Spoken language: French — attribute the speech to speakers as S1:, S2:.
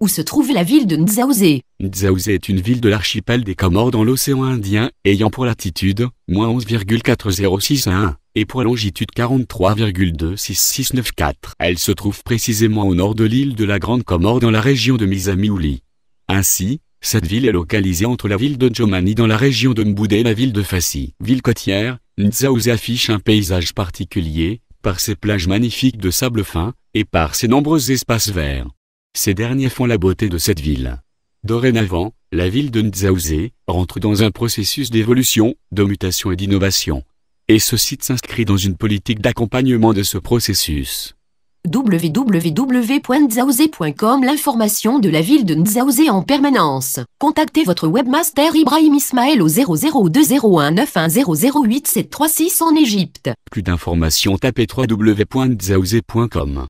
S1: où se trouve la ville de Nzaouzé.
S2: Nzaouzé est une ville de l'archipel des Comores dans l'océan Indien, ayant pour latitude moins 11,4061 et pour longitude 43,26694. Elle se trouve précisément au nord de l'île de la Grande Comore dans la région de Mizamiouli. Ainsi, cette ville est localisée entre la ville de Djomani dans la région de Mboudé et la ville de Fassi. Ville côtière, Nzaouzé affiche un paysage particulier, par ses plages magnifiques de sable fin, et par ses nombreux espaces verts. Ces derniers font la beauté de cette ville. Dorénavant, la ville de Nzaouzé rentre dans un processus d'évolution, de mutation et d'innovation. Et ce site s'inscrit dans une politique d'accompagnement de ce processus
S1: www.nzaouzé.com l'information de la ville de Nzaouzé en permanence. Contactez votre webmaster Ibrahim Ismaël au 0020191008736 en Égypte.
S2: Plus d'informations tapez www.nzaouzé.com.